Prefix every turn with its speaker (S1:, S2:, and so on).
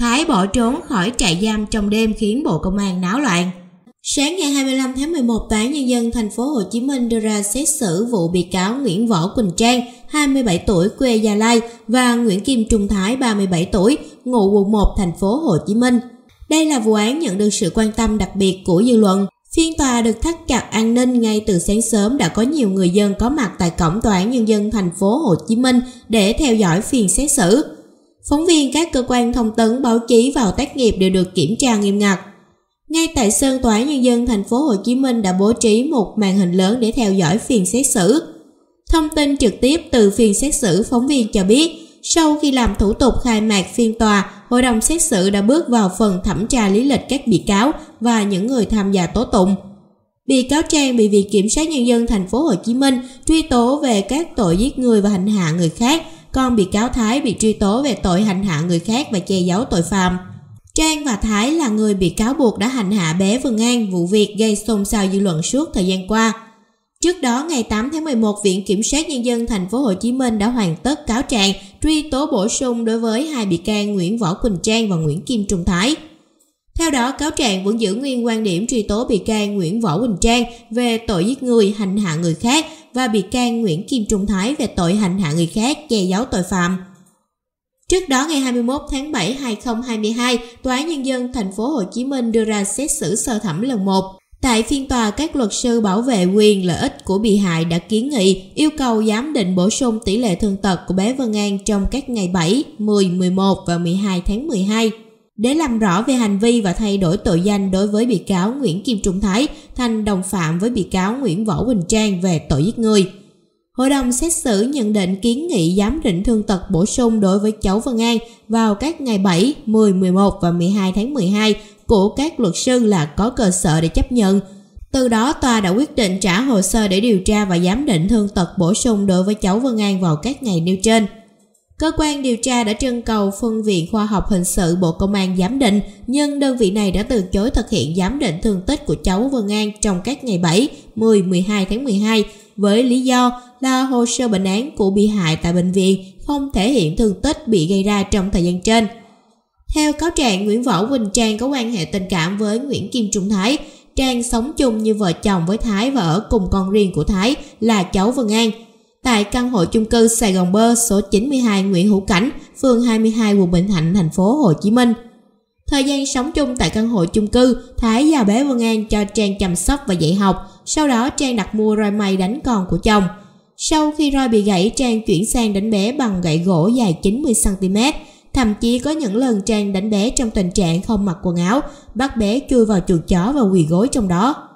S1: Thái bỏ trốn khỏi trại giam trong đêm khiến Bộ Công an náo loạn. Sáng ngày 25 tháng 11, Tòa án Nhân dân thành phố Hồ Chí Minh đưa ra xét xử vụ bị cáo Nguyễn Võ Quỳnh Trang, 27 tuổi, quê Gia Lai và Nguyễn Kim Trung Thái, 37 tuổi, ngụ quận 1 thành phố Hồ Chí Minh. Đây là vụ án nhận được sự quan tâm đặc biệt của dư luận. Phiên tòa được thắt chặt an ninh ngay từ sáng sớm đã có nhiều người dân có mặt tại cổng Tòa án Nhân dân thành phố Hồ Chí Minh để theo dõi phiên xét xử. Phóng viên các cơ quan thông tấn báo chí vào tác nghiệp đều được kiểm tra nghiêm ngặt. Ngay tại sân tòa án nhân dân thành phố Hồ Chí Minh đã bố trí một màn hình lớn để theo dõi phiên xét xử. Thông tin trực tiếp từ phiên xét xử phóng viên cho biết, sau khi làm thủ tục khai mạc phiên tòa, hội đồng xét xử đã bước vào phần thẩm tra lý lịch các bị cáo và những người tham gia tố tụng. Bị cáo Trang bị Viện Kiểm sát Nhân dân thành phố Hồ Chí Minh truy tố về các tội giết người và hành hạ người khác – con bị cáo Thái bị truy tố về tội hành hạ người khác và che giấu tội phạm. Trang và Thái là người bị cáo buộc đã hành hạ bé Vân An, vụ việc gây xôn xao dư luận suốt thời gian qua. Trước đó, ngày 8 tháng 11, Viện Kiểm sát Nhân dân Thành phố Hồ Chí Minh đã hoàn tất cáo trạng truy tố bổ sung đối với hai bị can Nguyễn Võ Quỳnh Trang và Nguyễn Kim Trung Thái. Theo đó, cáo trạng vẫn giữ nguyên quan điểm truy tố bị can Nguyễn Võ Quỳnh Trang về tội giết người, hành hạ người khác và bị can Nguyễn Kim Trung Thái về tội hành hạ người khác, che giấu tội phạm. Trước đó ngày 21 tháng 7 2022, Tòa án nhân dân thành phố Hồ Chí Minh đưa ra xét xử sơ thẩm lần 1. Tại phiên tòa, các luật sư bảo vệ quyền lợi ích của bị hại đã kiến nghị yêu cầu giám định bổ sung tỷ lệ thương tật của bé Vân An trong các ngày 7, 10, 11 và 12 tháng 12. Để làm rõ về hành vi và thay đổi tội danh đối với bị cáo Nguyễn Kim Trung Thái thành đồng phạm với bị cáo Nguyễn Võ Quỳnh Trang về tội giết người. Hội đồng xét xử nhận định kiến nghị giám định thương tật bổ sung đối với cháu Vân An vào các ngày 7, 10, 11 và 12 tháng 12 của các luật sư là có cơ sở để chấp nhận. Từ đó tòa đã quyết định trả hồ sơ để điều tra và giám định thương tật bổ sung đối với cháu Vân An vào các ngày nêu trên. Cơ quan điều tra đã trưng cầu phân viện khoa học hình sự Bộ Công an giám định, nhưng đơn vị này đã từ chối thực hiện giám định thương tích của cháu Vân An trong các ngày 7, 10, 12 tháng 12 với lý do là hồ sơ bệnh án của bị hại tại bệnh viện không thể hiện thương tích bị gây ra trong thời gian trên. Theo cáo trạng, Nguyễn Võ Quỳnh Trang có quan hệ tình cảm với Nguyễn Kim Trung Thái. Trang sống chung như vợ chồng với Thái và ở cùng con riêng của Thái là cháu Vân An tại căn hộ chung cư Sài Gòn Bơ số 92 Nguyễn Hữu Cảnh, phường 22 quận Bình Thạnh, thành phố Hồ Chí Minh. Thời gian sống chung tại căn hộ chung cư, Thái và bé Vân An cho Trang chăm sóc và dạy học, sau đó Trang đặt mua roi mây đánh con của chồng. Sau khi roi bị gãy, Trang chuyển sang đánh bé bằng gậy gỗ dài 90cm. Thậm chí có những lần Trang đánh bé trong tình trạng không mặc quần áo, bắt bé chui vào chuồng chó và quỳ gối trong đó.